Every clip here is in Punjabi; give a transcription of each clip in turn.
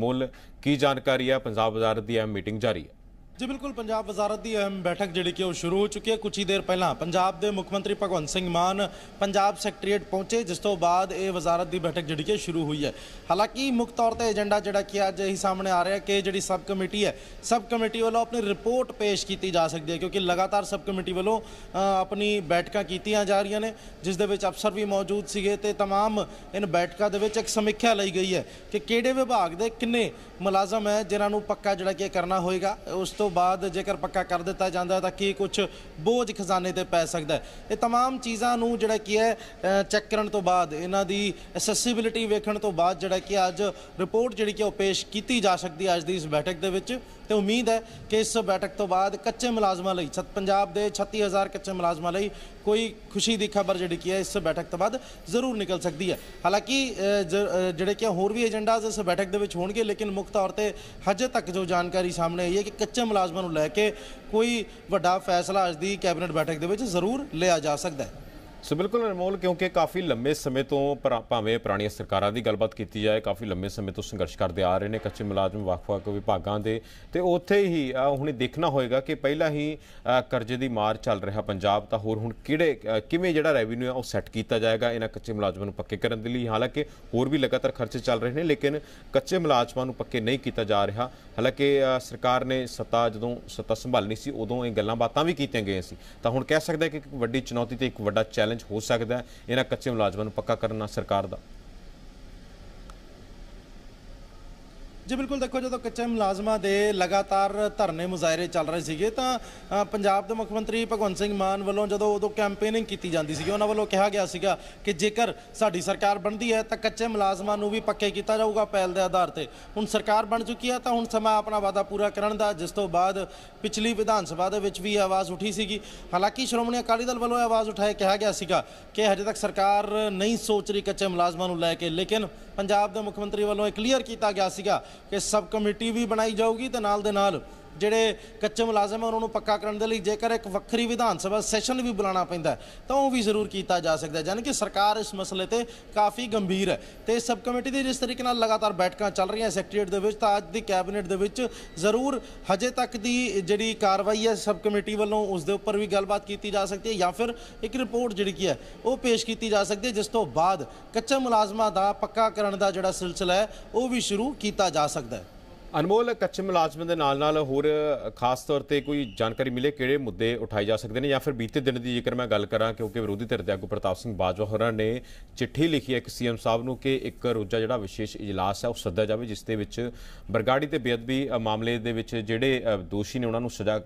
ਮੁੱਲ ਕੀ ਜਾਣਕਾਰੀ ਹੈ ਪੰਜਾਬ ਵਜ਼ਾਰਤ ਦੀ ਇਹ ਮੀਟਿੰਗ ਜਾਰੀ ਹੈ ਜੀ ਬਿਲਕੁਲ ਪੰਜਾਬ ਵਜ਼ਾਰਤ ਦੀ ਅਹਿਮ ਬੈਠਕ ਜਿਹੜੀ ਕਿ ਉਹ ਸ਼ੁਰੂ ਹੋ ਚੁੱਕੀ ਹੈ ਕੁਝ ਹੀ ਦੇਰ ਪਹਿਲਾਂ ਪੰਜਾਬ ਦੇ ਮੁੱਖ ਮੰਤਰੀ ਭਗਵੰਤ ਸਿੰਘ ਮਾਨ ਪੰਜਾਬ ਸੈਕਟਰੀਏਟ ਪਹੁੰਚੇ ਜਿਸ ਤੋਂ ਬਾਅਦ ਇਹ ਵਜ਼ਾਰਤ ਦੀ ਬੈਠਕ ਜਿਹੜੀ ਕਿ ਸ਼ੁਰੂ ਹੋਈ ਹੈ ਹਾਲਾਂਕਿ ਮੁੱਖ ਤੌਰ ਤੇ ਏਜੰਡਾ ਜਿਹੜਾ ਕਿ ਅੱਜ ਹੀ ਸਾਹਮਣੇ ਆ ਰਿਹਾ ਕਿ ਜਿਹੜੀ ਸਬ ਕਮੇਟੀ ਹੈ ਸਬ ਕਮੇਟੀ ਵੱਲੋਂ ਆਪਣੀ ਰਿਪੋਰਟ ਪੇਸ਼ ਕੀਤੀ ਜਾ ਸਕਦੀ ਹੈ ਕਿਉਂਕਿ ਲਗਾਤਾਰ ਸਬ ਕਮੇਟੀ ਵੱਲੋਂ ਆਪਣੀ ਬੈਠਕਾਂ ਕੀਤੀਆਂ ਜਾ ਰਹੀਆਂ ਨੇ ਜਿਸ ਦੇ ਵਿੱਚ ਅਫਸਰ ਵੀ ਮੌਜੂਦ ਸੀਗੇ ਤੇ तमाम ਇਨ ਬੈਠਕਾਂ ਦੇ ਵਿੱਚ ਇੱਕ ਸਮੀਖਿਆ ਲਈ ਗਈ ਹੈ ਕਿ ਕਿਹੜੇ ਵਿਭਾਗ ਦੇ ਕਿੰਨੇ ਮੁਲਾਜ਼ਮ ਹੈ ਜਿਨ੍ਹਾਂ ਨੂੰ ਪੱਕਾ ਜਿਹੜਾ ਕਿ ਕਰਨਾ ਹੋਏਗਾ ਉਸ ਤੋਂ ਬਾਅਦ ਜੇਕਰ ਪੱਕਾ ਕਰ ਦਿੱਤਾ ਜਾਂਦਾ ਤਾਂ ਕੀ ਕੁਝ ਬੋਝ ਖਜ਼ਾਨੇ ਤੇ ਪੈ ਸਕਦਾ ਇਹ तमाम ਚੀਜ਼ਾਂ ਨੂੰ ਜਿਹੜਾ ਕੀ ਹੈ ਚੈੱਕ ਕਰਨ ਤੋਂ ਬਾਅਦ ਇਹਨਾਂ ਦੀ ਅਸੈਸਿਬਿਲਟੀ ਵੇਖਣ ਤੋਂ ਬਾਅਦ ਜਿਹੜਾ ਕਿ ਅੱਜ ਰਿਪੋਰਟ ਜਿਹੜੀ ਕਿ ਉਹ ਪੇਸ਼ ਕੀਤੀ ਜਾ ਸਕਦੀ ਹੈ ਅੱਜ ਦੀ ਇਸ ਬੈਠਕ ਦੇ ਵਿੱਚ ਤੇ ਉਮੀਦ ਹੈ ਕਿ ਇਸ ਬੈਠਕ ਤੋਂ ਬਾਅਦ ਕੱਚੇ ਮੁਲਾਜ਼ਮਾਂ ਲਈ ਛਤ ਪੰਜਾਬ ਦੇ 36000 ਕੱਚੇ ਮੁਲਾਜ਼ਮਾਂ ਲਈ ਕੋਈ ਖੁਸ਼ੀ ਦੀ ਖਬਰ ਜਿਹੜੀ ਕੀ ਹੈ ਇਸ ਬੈਠਕ ਤੋਂ ਬਾਅਦ ਜ਼ਰੂਰ ਨਿਕਲ ਸਕਦੀ ਹੈ ਹਾਲਾਂਕਿ ਜਿਹੜੇ ਕਿ ਹੋਰ ਵੀ ਏਜੰਡਾਜ਼ ਇਸ ਬੈਠਕ ਦੇ ਵਿੱਚ ਹੋਣਗੇ ਲੇਕਿਨ ਮੁੱਖ ਤੌਰ ਤੇ ਹਜੇ ਤੱਕ ਜੋ ਜਾਣਕਾਰੀ ਸਾਹਮਣੇ ਆਈ ਹੈ ਕਿ ਕੱਚੇ ਮੁਲਾਜ਼ਮਾਂ ਨੂੰ ਲੈ ਕੇ ਕੋਈ ਵੱਡਾ ਫੈਸਲਾ ਅੱਜ ਦੀ ਕੈਬਨਿਟ ਬੈਠਕ ਦੇ ਵਿੱਚ ਜ਼ਰੂਰ ਲਿਆ ਜਾ ਸਕਦਾ ਹੈ ਸੋ ਬਿਲਕੁਲ ਅਨਮੋਲ ਕਿਉਂਕਿ ਕਾਫੀ ਲੰਬੇ ਸਮੇਂ ਤੋਂ ਭਾਵੇਂ ਪੁਰਾਣੀਆਂ ਸਰਕਾਰਾਂ ਦੀ ਗੱਲਬਾਤ ਕੀਤੀ ਜਾਏ ਕਾਫੀ ਲੰਬੇ ਸਮੇਂ ਤੋਂ ਸੰਘਰਸ਼ ਕਰਦੇ ਆ ਰਹੇ ਨੇ ਕੱਚੇ ਮੁਲਾਜ਼ਮ ਵੱਖ-ਵੱਖ ਵਿਭਾਗਾਂ ਦੇ ਤੇ ਉੱਥੇ ਹੀ ਹੁਣੇ ਦੇਖਣਾ ਹੋਏਗਾ ਕਿ ਪਹਿਲਾਂ ਹੀ ਕਰਜ਼ੇ ਦੀ ਮਾਰ ਚੱਲ ਰਿਹਾ ਪੰਜਾਬ ਤਾਂ ਹੋਰ ਹੁਣ ਕਿਹੜੇ ਕਿਵੇਂ ਜਿਹੜਾ ਰੈਵਨਿਊ ਆ ਉਹ ਸੈੱਟ ਕੀਤਾ ਜਾਏਗਾ ਇਹਨਾਂ ਕੱਚੇ ਮੁਲਾਜ਼ਮਾਂ ਨੂੰ ਪੱਕੇ ਕਰਨ ਦੇ ਲਈ ਹਾਲਾਂਕਿ ਹੋਰ ਵੀ ਲਗਾਤਾਰ ਖਰਚੇ ਚੱਲ ਰਹੇ ਨੇ ਲੇਕਿਨ ਕੱਚੇ ਮੁਲਾਜ਼ਮਾਂ ਨੂੰ ਪੱਕੇ ਨਹੀਂ ਕੀਤਾ ਜਾ ਰਿਹਾ ਹਾਲਾਂਕਿ ਸਰਕਾਰ ਨੇ ਸੱਤਾ ਜਦੋਂ ਸੱਤਾ ਸੰਭਾਲਣੀ ਸੀ ਉਦੋਂ ਇਹ ਗੱਲਾਂ ਬਾਤਾਂ ਵੀ ਕੀਤੀਆਂ ਗਈਆਂ ਸੀ ਤਾਂ ਹੁਣ ਕਹਿ ਸਕਦਾ ਕਿ ਇੱਕ ਵੱਡੀ ਚੁਣੌਤੀ ਤੇ ਇੱਕ ਵੱਡਾ ਚੈਲੰਜ ਚੈਲੰਜ ਹੋ ਸਕਦਾ ਹੈ ਇਹਨਾਂ ਕੱਚੇ ਮੁਲਾਜ਼ਮਾਂ ਨੂੰ ਪੱਕਾ ਕਰਨਾ ਸਰਕਾਰ ਦਾ ਜੀ ਬਿਲਕੁਲ ਦੇਖੋ ਜਦੋਂ ਕੱਚੇ ਮੁਲਾਜ਼ਮਾਂ ਦੇ ਲਗਾਤਾਰ ਧਰਨੇ ਮੁਜ਼ਾਹਰੇ ਚੱਲ ਰਹੇ ਸੀਗੇ ਤਾਂ ਪੰਜਾਬ ਦੇ ਮੁੱਖ ਮੰਤਰੀ ਭਗਵੰਤ ਸਿੰਘ ਮਾਨ ਵੱਲੋਂ ਜਦੋਂ ਉਦੋਂ ਕੈਂਪੇਨਿੰਗ ਕੀਤੀ ਜਾਂਦੀ ਸੀਗੀ ਉਹਨਾਂ ਵੱਲੋਂ ਕਿਹਾ ਗਿਆ ਸੀਗਾ ਕਿ ਜੇਕਰ ਸਾਡੀ ਸਰਕਾਰ ਬਣਦੀ ਹੈ ਤਾਂ ਕੱਚੇ ਮੁਲਾਜ਼ਮਾਂ ਨੂੰ ਵੀ ਪੱਕੇ ਕੀਤਾ ਜਾਊਗਾ ਪਹਿਲ ਦੇ ਆਧਾਰ ਤੇ ਹੁਣ ਸਰਕਾਰ ਬਣ ਚੁੱਕੀ ਹੈ ਤਾਂ ਹੁਣ ਸਮਾਂ ਆਪਣਾ ਵਾਅਦਾ ਪੂਰਾ ਕਰਨ ਦਾ ਜਿਸ ਤੋਂ ਬਾਅਦ ਪਿਛਲੀ ਵਿਧਾਨ ਸਭਾ ਦੇ ਵਿੱਚ ਵੀ ਆਵਾਜ਼ ਉੱਠੀ ਸੀਗੀ ਹਾਲਾਂਕਿ ਸ਼੍ਰੋਮਣੀ ਅਕਾਲੀ ਦਲ ਵੱਲੋਂ ਆਵਾਜ਼ ਉਠਾਏ ਕਿਹਾ ਗਿਆ ਸੀਗਾ ਕਿ ਹਜੇ ਤੱਕ ਸਰਕਾਰ ਨਹੀਂ ਸੋਚ ਰਹੀ ਕੱਚੇ ਮੁਲਾਜ਼ਮਾਂ ਨੂੰ ਲੈ ਕੇ ਲੇਕਿਨ ਪੰਜਾਬ ਦੇ ਮੁੱਖ ਮੰਤਰੀ ਵੱਲੋਂ ਇਹ ਕਲੀਅਰ ਕੀਤਾ ਗਿਆ ਸੀਗਾ ਕਿ ਸਬ ਕਮੇਟੀ ਵੀ ਬਣਾਈ ਜਾਊਗੀ ਤੇ ਨਾਲ ਦੇ ਨਾਲ ਜਿਹੜੇ ਕੱਚੇ ਮੁਲਾਜ਼ਮ ਹਨ ਉਹਨਾਂ ਨੂੰ ਪੱਕਾ ਕਰਨ ਦੇ ਲਈ ਜੇਕਰ ਇੱਕ ਵੱਖਰੀ ਵਿਧਾਨ ਸਭਾ ਸੈਸ਼ਨ ਵੀ ਬੁਲਾਉਣਾ ਪੈਂਦਾ ਤਾਂ ਉਹ ਵੀ ਜ਼ਰੂਰ ਕੀਤਾ ਜਾ ਸਕਦਾ ਯਾਨੀ ਕਿ ਸਰਕਾਰ ਇਸ ਮਸਲੇ ਤੇ ਕਾਫੀ ਗੰਭੀਰ ਹੈ ਤੇ ਸਬ ਕਮੇਟੀ ਦੀ ਜਿਸ ਤਰੀਕੇ ਨਾਲ ਲਗਾਤਾਰ ਬੈਠਕਾਂ ਚੱਲ ਰਹੀਆਂ ਸੈਕਟਰੀਏਟ ਦੇ ਵਿੱਚ ਤਾਂ ਅੱਜ ਦੀ ਕੈਬਨਿਟ ਦੇ ਵਿੱਚ ਜ਼ਰੂਰ ਹਜੇ ਤੱਕ ਦੀ ਜਿਹੜੀ ਕਾਰਵਾਈ ਹੈ ਸਬ ਕਮੇਟੀ ਵੱਲੋਂ ਉਸ ਦੇ ਉੱਪਰ ਵੀ ਗੱਲਬਾਤ ਕੀਤੀ ਜਾ ਸਕਦੀ ਹੈ ਜਾਂ ਫਿਰ ਇੱਕ ਰਿਪੋਰਟ ਜਿਹੜੀ ਕੀ ਹੈ ਉਹ ਪੇਸ਼ ਕੀਤੀ ਜਾ ਸਕਦੀ ਹੈ ਜਿਸ ਤੋਂ ਬਾਅਦ ਕੱਚੇ ਮੁਲਾਜ਼ਮਾਂ ਦਾ ਪੱਕਾ ਕਰਨ ਦਾ ਜਿਹੜਾ ਸਿਲਸਿਲਾ ਹੈ ਉਹ ਵੀ ਸ਼ੁਰੂ ਕੀਤਾ ਜਾ ਸਕਦਾ ਹੈ ਅਨਮੋਲ ਕੱਚੇ ਮੁਲਾਜ਼ਮਾਂ ਦੇ ਨਾਲ ਨਾਲ ਹੋਰ ਖਾਸ ਤੌਰ ਤੇ ਕੋਈ ਜਾਣਕਾਰੀ ਮਿਲੇ ਕਿਹੜੇ ਮੁੱਦੇ ਉਠਾਏ ਜਾ ਸਕਦੇ ਨੇ ਜਾਂ ਫਿਰ ਬੀਤੇ ਦਿਨ ਦੀ ਜੇਕਰ ਮੈਂ ਗੱਲ ਕਰਾਂ ਕਿਉਂਕਿ ਵਿਰੋਧੀ ਧਿਰ ਦੇ ਆਗੂ ਪ੍ਰਤਾਪ ਸਿੰਘ ਬਾਜਵਾ ਹੋਰਾਂ ਨੇ ਚਿੱਠੀ ਲਿਖੀ ਹੈ ਕਿ ਸੀਐਮ ਸਾਹਿਬ ਨੂੰ ਕਿ ਇੱਕ ਰੋਜ਼ਾ ਜਿਹੜਾ ਵਿਸ਼ੇਸ਼ ਇਜਲਾਸ ਹੈ ਉਹ ਸੱਦਾ ਜਾਵੇ ਜਿਸ ਦੇ ਵਿੱਚ ਬਰਗਾੜੀ ਤੇ ਬੇਅਦਬੀ ਮਾਮਲੇ ਦੇ ਵਿੱਚ ਜਿਹੜੇ ਦੋਸ਼ੀ ਨੇ ਉਹਨਾਂ ਨੂੰ ਸਜ਼ਾ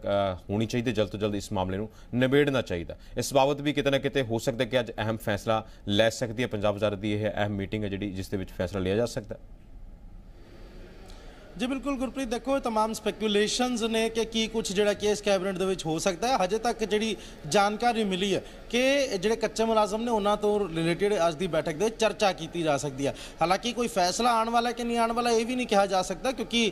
ਹੋਣੀ ਚਾਹੀਦੀ ਜਲਦ ਤੋਂ ਜਲਦ ਇਸ ਮਾਮਲੇ ਨੂੰ ਨਿਬੇੜਨਾ ਚਾਹੀਦਾ ਇਸ ਬਾਬਤ ਵੀ ਕਿਤੇ ਨਾ ਕਿਤੇ ਹੋ ਸਕਦਾ ਕਿ ਅੱਜ ਅਹਿਮ ਫੈਸਲਾ ਲੈ ਸਕਦੀ ਹੈ ਪੰਜਾਬ ਵਜ਼ਾਰਤ ਦੀ ਇਹ ਅਹਿਮ ਮੀਟਿੰਗ ਹੈ ਜਿਹੜੀ ਜਿਸ ਦੇ ਵਿੱਚ ਫੈਸਲਾ ਲਿਆ ਜਾ ਸਕਦਾ ਹੈ ਜੀ ਬਿਲਕੁਲ ਗੁਰਪ੍ਰੀਤ ਦੇਖੋ ਇਹ तमाम ਸਪੈਕੂਲੇਸ਼ਨਸ ਨੇ ਕਿ ਕੀ ਕੁਝ ਜਿਹੜਾ ਕੇਸ ਕੈਬਨਿਟ ਦੇ ਵਿੱਚ ਹੋ ਸਕਦਾ ਹੈ ਹਜੇ ਤੱਕ ਜਿਹੜੀ ਜਾਣਕਾਰੀ ਮਿਲੀ ਹੈ ਕਿ ਜਿਹੜੇ ਕੱਚੇ ਮੁਲਾਜ਼ਮ ਨੇ ਉਹਨਾਂ ਤੋਂ ਰਿਲੇਟਡ ਅੱਜ ਦੀ ਬੈਠਕ ਦੇ ਚਰਚਾ ਕੀਤੀ ਜਾ ਸਕਦੀ ਹੈ ਹਾਲਾਂਕਿ ਕੋਈ ਫੈਸਲਾ ਆਉਣ ਵਾਲਾ ਕਿ ਨਹੀਂ ਆਉਣ ਵਾਲਾ ਇਹ ਵੀ ਨਹੀਂ ਕਿਹਾ ਜਾ ਸਕਦਾ ਕਿਉਂਕਿ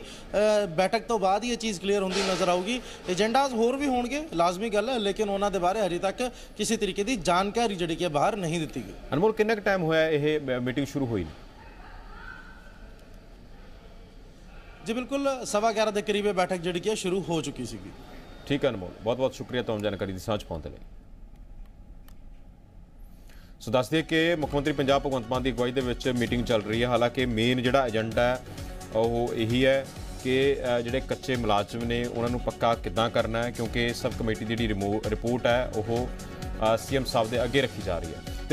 ਬੈਠਕ ਤੋਂ ਬਾਅਦ ਹੀ ਇਹ ਚੀਜ਼ ਕਲੀਅਰ ਹੁੰਦੀ ਨਜ਼ਰ ਆਊਗੀ ਏਜੰਡਾਜ਼ ਹੋਰ ਵੀ ਹੋਣਗੇ ਲਾਜ਼ਮੀ ਗੱਲ ਹੈ ਲੇਕਿਨ ਉਹਨਾਂ ਦੇ ਬਾਰੇ ਹਜੇ ਤੱਕ ਕਿਸੇ ਤਰੀਕੇ ਦੀ ਜਾਣਕਾਰੀ ਜਿਹੜੀ ਕਿ ਬਾਹਰ ਨਹੀਂ ਦਿੱਤੀ ਗਈ ਅਨਮੋਲ ਕਿੰਨਾ ਕ ਟਾਈਮ ਹੋਇਆ ਇਹ ਮੀਟਿੰਗ ਸ਼ੁਰੂ ਹੋਈ ਜੀ ਬਿਲਕੁਲ ਸਵਾ 11 ਦੇ ਕਰੀਬ ਬੈਠਕ ਜਿਹੜੀ ਕਿ ਸ਼ੁਰੂ ਹੋ ਚੁੱਕੀ ਸੀਗੀ ਠੀਕ ਹੈ ਅਨਮੋਲ ਬਹੁਤ ਬਹੁਤ ਸ਼ੁਕਰੀਆ ਤੁਹਾਨੂੰ ਜਾਣਕਾਰੀ ਦੀ ਸਾਂਝ ਪਾਉਣ ਦੇ ਲਈ ਸੋ ਦੱਸ ਦਈਏ ਕਿ ਮੁੱਖ ਮੰਤਰੀ ਪੰਜਾਬ ਭਗਵੰਤ ਮਾਨ ਦੀ ਅਗਵਾਈ ਦੇ ਵਿੱਚ ਮੀਟਿੰਗ ਚੱਲ ਰਹੀ ਹੈ ਹਾਲਾਂਕਿ ਮੇਨ ਜਿਹੜਾ ਏਜੰਡਾ ਹੈ ਉਹ ਇਹੀ ਹੈ ਕਿ ਜਿਹੜੇ ਕੱਚੇ ਮੁਲਾਜ਼ਮ ਨੇ ਉਹਨਾਂ ਨੂੰ ਪੱਕਾ ਕਿੱਦਾਂ ਕਰਨਾ ਹੈ ਕਿਉਂਕਿ ਸਬ ਕਮੇਟੀ ਦੀ ਜਿਹੜੀ ਰਿਪੋਰਟ ਹੈ ਉਹ ਸੀਐਮ ਸਾਹਿਬ ਦੇ ਅੱਗੇ ਰੱਖੀ ਜਾ ਰਹੀ ਹੈ